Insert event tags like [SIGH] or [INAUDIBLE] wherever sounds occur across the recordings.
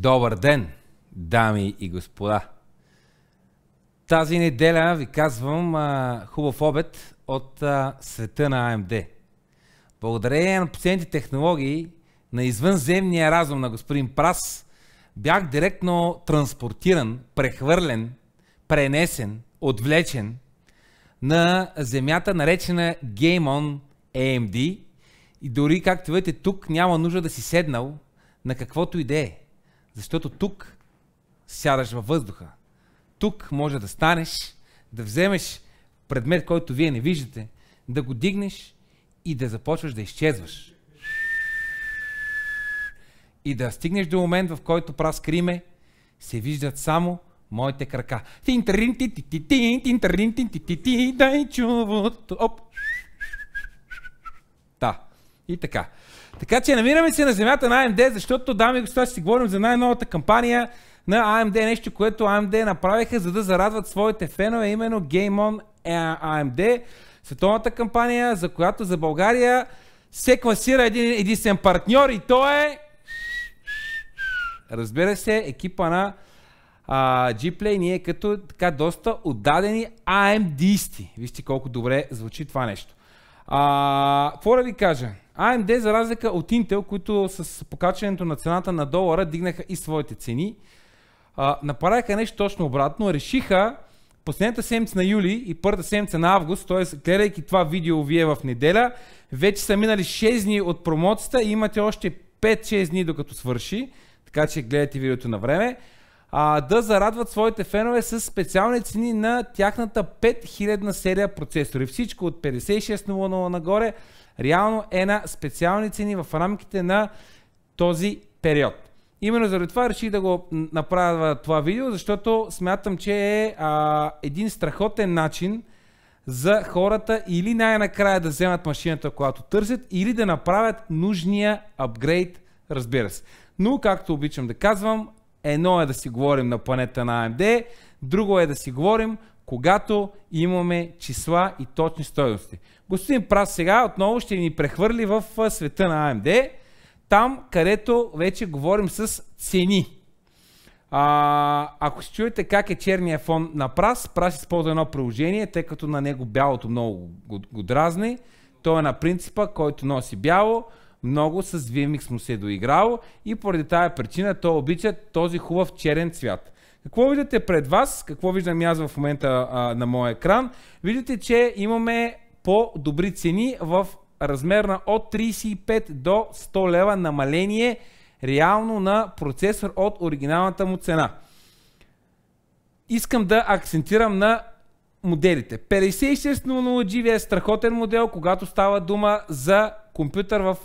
Добър ден, дами и господа! Тази неделя ви казвам а, хубав обед от а, света на AMD. Благодарение на последните технологии на извънземния разум на господин Прас, бях директно транспортиран, прехвърлен, пренесен, отвлечен на земята, наречена Game On AMD. И дори, както видите, тук няма нужда да си седнал на каквото и да е защото тук сядаш във въздуха. Тук може да станеш, да вземеш предмет, който вие не виждате, да го дигнеш и да започваш да изчезваш. И да стигнеш до момент, в който праз криме се виждат само моите крака. Тинтерин Та. И така. Така че намираме се на земята на AMD, защото, дами и господа, си говорим за най-новата кампания на AMD, нещо, което AMD направиха, за да зарадват своите фенове, именно Game On AMD, е, световната кампания, за която за България се класира един единствен партньор и то е... Разбира се, екипа на а, Gplay, ние като така доста отдадени AMD-сти. Вижте колко добре звучи това нещо. А, какво да ви кажа? AMD за разлика от Intel, които с покачването на цената на долара дигнаха и своите цени, а, направиха нещо точно обратно. Решиха последната седмица на юли и първата седмица на август, т.е. гледайки това видео вие в неделя, вече са минали 6 дни от промоцията и имате още 5-6 дни докато свърши, така че гледайте видеото на време а, да зарадват своите фенове с специални цени на тяхната 5000 серия процесори. Всичко от 5600 нагоре реално е на специални цени в рамките на този период. Именно заради това реших да го направя това видео, защото смятам, че е а, един страхотен начин за хората или най-накрая да вземат машината, която търсят, или да направят нужния апгрейд, разбира се. Но, както обичам да казвам, Едно е да си говорим на планета на AMD, друго е да си говорим, когато имаме числа и точни стоености. Господин Прас сега отново ще ни прехвърли в света на AMD, там където вече говорим с цени. А, ако си чуете как е черния фон на прас, прас използва едно приложение, тъй като на него бялото много го, го дразни. Той е на принципа, който носи бяло, много с VMX му се е доиграл и поради тая причина той обича този хубав черен цвят. Какво виждате пред вас? Какво виждам аз в момента а, на моя екран? Виждате, че имаме по-добри цени в размер на от 35 до 100 лева намаление реално на процесор от оригиналната му цена. Искам да акцентирам на моделите. 5600G е страхотен модел, когато става дума за компютър в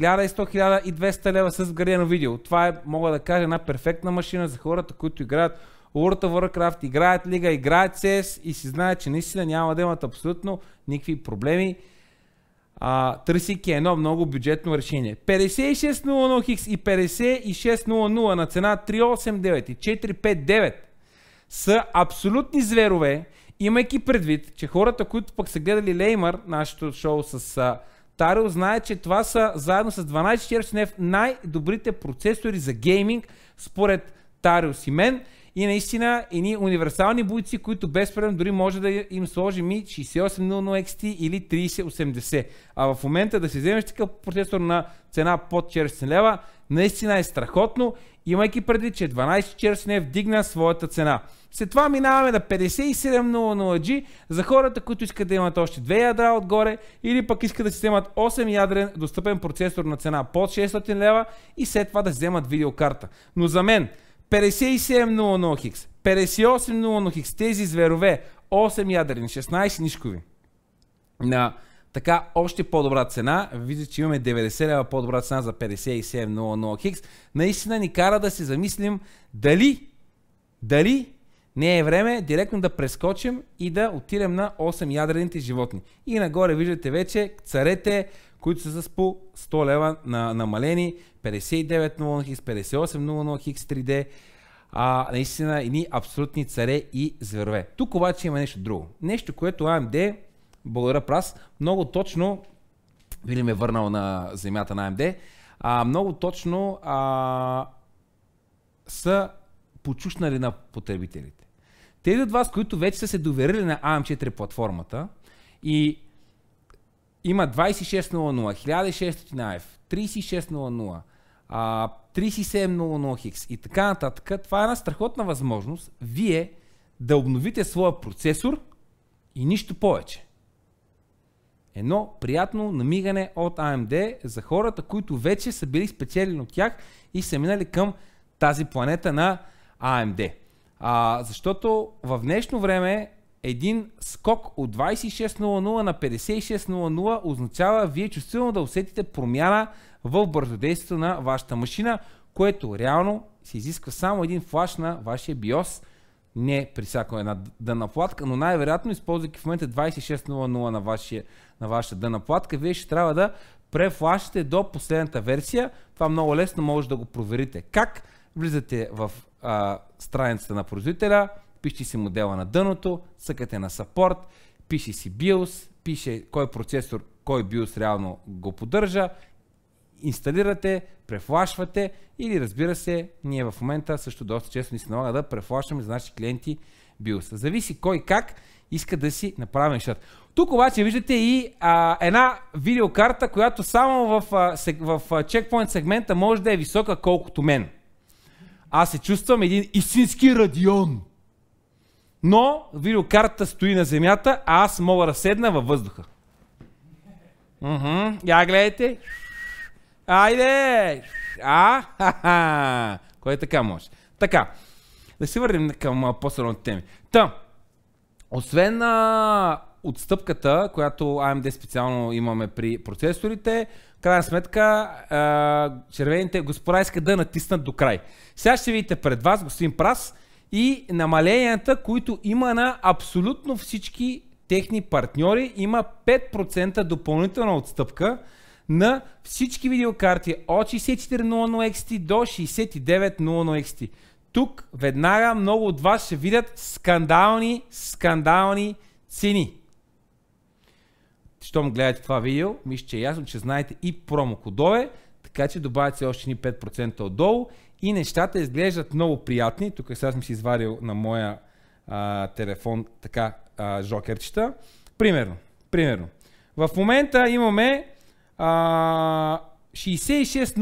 1100-1200 лева с градено видео. Това е, мога да кажа, една перфектна машина за хората, които играят World of Warcraft, играят Лига, играят CS и си знаят, че наистина няма да имат абсолютно никакви проблеми, а, едно много бюджетно решение. 5600X и 5600 на цена 389 и 459 са абсолютни зверове, имайки предвид, че хората, които пък са гледали Леймър, нашето шоу с Тарел знае, че това са заедно с 12 14 най-добрите процесори за гейминг, според Тарел си мен. И наистина, едни универсални бойци, които без проблем дори може да им сложим и 6800 XT или 3080. А в момента да си вземеш такъв процесор на цена под 40 лева, наистина е страхотно, имайки преди, че 12 черс не вдигна своята цена. След това минаваме на 5700G за хората, които искат да имат още две ядра отгоре или пък искат да си вземат 8 ядрен достъпен процесор на цена под 600 лева и след това да вземат видеокарта. Но за мен 57 хикс, 58 хикс, тези зверове, 8 ядрени, 16 нишкови. На така още по-добра цена, виждате, че имаме 90 лева по-добра цена за 57 хикс. Наистина ни кара да се замислим дали, дали не е време директно да прескочим и да отидем на 8 ядрените животни. И нагоре виждате вече царете, които са с по 100 лева на, намалени 5900 хикс, 5800 хикс 3D, а, наистина едни абсолютни царе и зверове. Тук обаче има нещо друго. Нещо, което AMD, благодаря прас, много точно, били ме е върнал на земята на AMD, а, много точно а, са почушнали на потребителите. Тези от вас, които вече са се доверили на AM4 платформата и има 2600, 1600 3600, а, 3700 Хикс и така нататък. Това е една страхотна възможност вие да обновите своя процесор и нищо повече. Едно приятно намигане от AMD за хората, които вече са били спечелени от тях и са минали към тази планета на AMD. А, защото в днешно време един скок от 26.00 на 56.00 означава вие чувствително да усетите промяна в бързодействието на вашата машина, което реално се изисква само един флаш на вашия BIOS, не при всяко една платка, но най-вероятно, използвайки в момента 26.00 на, вашия, на вашата вие ще трябва да префлашите до последната версия. Това много лесно може да го проверите. Как? Влизате в а, страницата на производителя, пиши си модела на дъното, съкате на саппорт, пише си BIOS, пише кой процесор, кой BIOS реално го поддържа, инсталирате, префлашвате или разбира се, ние в момента също доста често ни се налага да префлашваме за нашите клиенти BIOS. Зависи кой как иска да си направим нещата. Тук обаче виждате и а, една видеокарта, която само в, а, сег, в а, чекпоинт сегмента може да е висока колкото мен. Аз се чувствам един истински радион но видеокартата стои на земята, а аз мога да седна във въздуха. Уху. я гледайте. Айде! А, Кой е така може? Така, да се върнем към по-сърната теми. Та, освен на отстъпката, която AMD специално имаме при процесорите, крайна сметка червените господа искат да натиснат до край. Сега ще видите пред вас господин Прас, и намаленията, които има на абсолютно всички техни партньори, има 5% допълнителна отстъпка на всички видеокарти от 6400 XT до 6900 XT. Тук веднага много от вас ще видят скандални, скандални цени. Щом гледате това видео, мисля, че е ясно, че знаете и промокодове, така че добавяте още ни 5% отдолу и нещата изглеждат много приятни. Тук сега съм си извадил на моя а, телефон така а, жокерчета. Примерно, примерно. В момента имаме а, 6600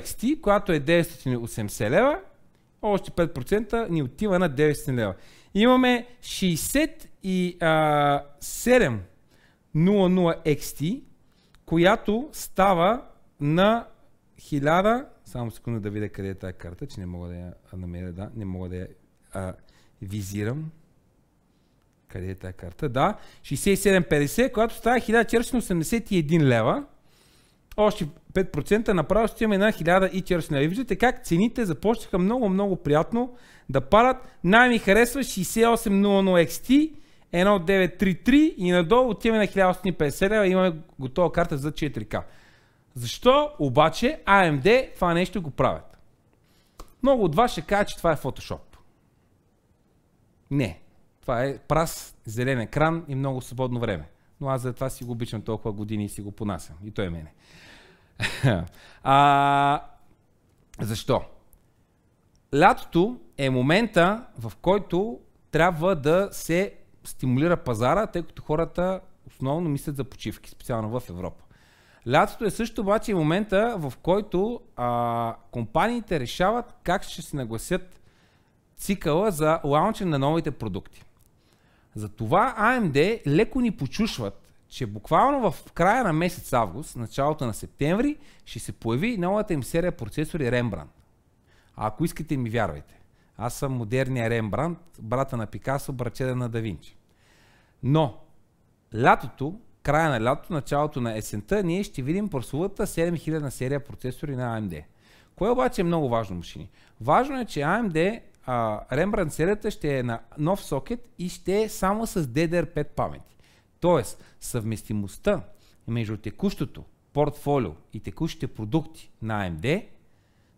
XT, която е 980 лева. Още 5% ни отива на 900 лева. Имаме 6700 XT, която става на само секунда да видя къде е тази карта, че не мога да я намеря, да, не мога да я а, визирам. Къде е тази карта? Да, 67,50, която става 1481 лева. Още 5% направо ще имаме на 1400 лева. И виждате как цените започнаха много-много приятно да падат. Най ми харесва 6800 XT. 1933 и надолу отиваме на 1850 лева и имаме готова карта за 4К. Защо обаче AMD това нещо го правят? Много от вас ще кажат, че това е Photoshop. Не. Това е прас, зелен екран и много свободно време. Но аз за това си го обичам толкова години и си го понасям. И той е мене. [LAUGHS] а, защо? Лятото е момента, в който трябва да се стимулира пазара, тъй като хората основно мислят за почивки, специално в Европа. Лятото е също обаче момента, в който а, компаниите решават как ще се нагласят цикъла за лаунчен на новите продукти. Затова AMD леко ни почушват, че буквално в края на месец август, началото на септември, ще се появи новата им серия процесори Rembrandt. А ако искате ми вярвайте, аз съм модерния Рембрандт, брата на Пикасо, братчеда на Давинчи. Но лятото края на лятото, началото на есента, ние ще видим прословата 7000 серия процесори на AMD. Кое обаче е много важно, машини? Важно е, че AMD а, Rembrandt серията ще е на нов сокет и ще е само с DDR5 памети. Тоест, съвместимостта между текущото портфолио и текущите продукти на AMD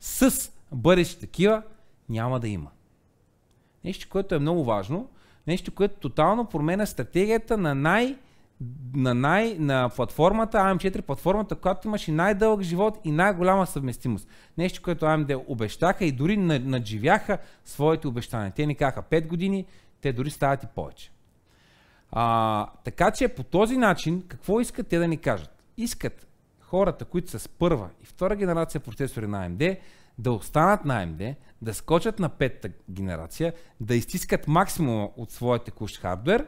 с бъдещи такива няма да има. Нещо, което е много важно, нещо, което тотално променя стратегията на най- на, най, на платформата AM4, платформата, която имаше най-дълъг живот и най-голяма съвместимост. Нещо, което AMD обещаха и дори надживяха своите обещания. Те ни казаха 5 години, те дори стават и повече. А, така че по този начин, какво искат те да ни кажат? Искат хората, които са с първа и втора генерация процесори на AMD, да останат на AMD, да скочат на петта генерация, да изтискат максимума от своите куш хардвер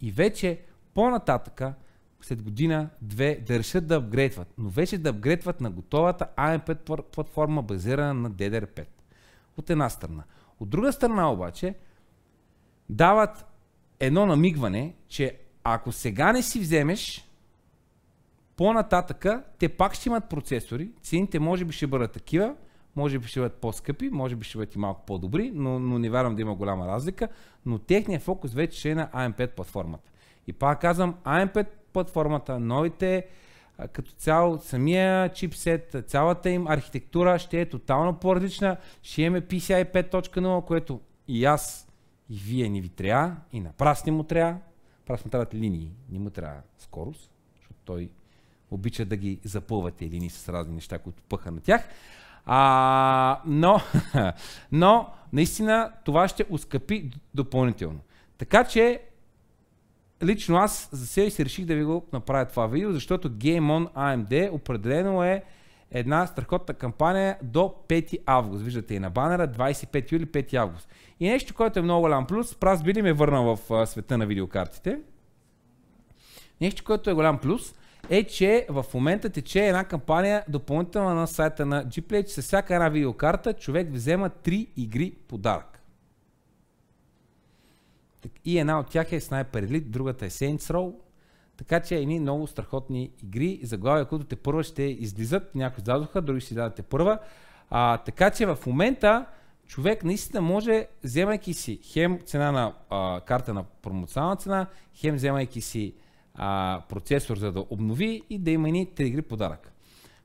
и вече по-нататъка, след година, две, да решат да апгрейдват. Но вече да апгрейдват на готовата AM5 платформа, базирана на DDR5. От една страна. От друга страна обаче, дават едно намигване, че ако сега не си вземеш, по-нататъка те пак ще имат процесори, цените може би ще бъдат такива, може би ще бъдат по-скъпи, може би ще бъдат и малко по-добри, но, но не вярвам да има голяма разлика, но техният фокус вече ще е на AM5 платформата. И пак казвам, AM5 платформата, новите, като цяло самия чипсет, цялата им архитектура ще е тотално по-различна. Ще имаме PCI 5.0, което и аз, и вие ни ви трябва, и на прас не му трябва. Прас му трябват линии, не му трябва скорост, защото той обича да ги запълвате линии с разни неща, които пъха на тях. А, но, [LAUGHS] но, наистина това ще ускъпи допълнително. Така че лично аз за себе си реших да ви го направя това видео, защото Game On AMD определено е една страхотна кампания до 5 август. Виждате и на банера 25 юли 5 август. И нещо, което е много голям плюс, Праз Били ме върна в света на видеокартите. Нещо, което е голям плюс, е, че в момента тече една кампания допълнителна на сайта на GPL, че с всяка една видеокарта човек взема 3 игри подарък. И една от тях е Sniper Elite, другата е Saints Row. Така че едни много страхотни игри, заглавия, които те първа ще излизат. Някои издадоха, други ще издадат те първа. А, така че в момента човек наистина може, вземайки си хем цена на а, карта на промоционална цена, хем вземайки си а, процесор за да обнови и да има ни три игри подарък.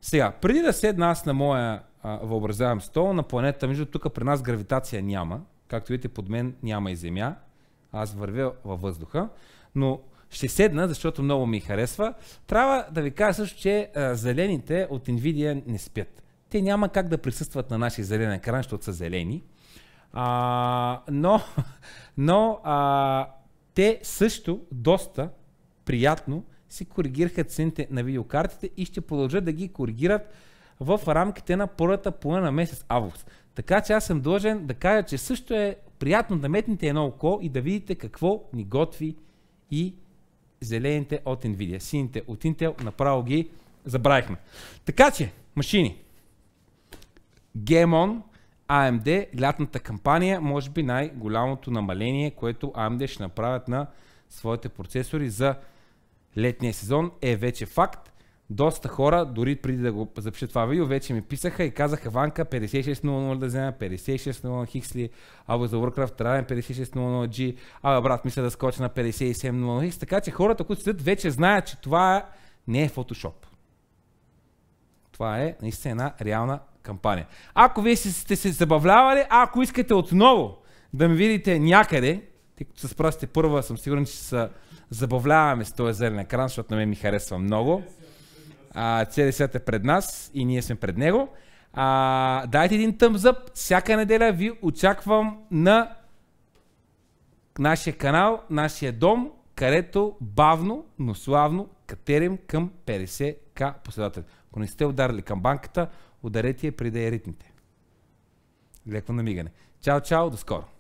Сега, преди да седна аз на моя а, въобразявам стол на планета, между тук при нас гравитация няма, както видите под мен няма и Земя, аз вървя във въздуха, но ще седна, защото много ми харесва. Трябва да ви кажа също, че зелените от Nvidia не спят. Те няма как да присъстват на нашия зелен екран, защото са зелени. А, но но а, те също доста приятно си коригираха цените на видеокартите и ще продължат да ги коригират в рамките на първата половина на месец август. Така че аз съм длъжен да кажа, че също е приятно да метнете едно око и да видите какво ни готви и зелените от Nvidia. Сините от Intel направо ги забравихме. Така че, машини. Gemon, AMD, лятната кампания, може би най-голямото намаление, което AMD ще направят на своите процесори за летния сезон е вече факт доста хора, дори преди да го запиша това видео, вече ми писаха и казаха Ванка 5600 да взема, 5600 Хиксли, або за Warcraft Раден 5600 G, а брат мисля да скоча на 5700 Хикс, така че хората, които седят, вече знаят, че това не е фотошоп. Това е наистина една реална кампания. Ако вие сте се забавлявали, ако искате отново да ме видите някъде, тъй като се спрасите първа съм сигурен, че се забавляваме с този зелен екран, защото на мен ми харесва много. CDS е пред нас и ние сме пред него. А, дайте един тъмзъп. Всяка неделя ви очаквам на нашия канал, нашия дом, където бавно, но славно катерим към 50к последователи. Ако не сте ударили към банката, ударете я преди да я ритните. Леко намигане. Чао, чао, до скоро!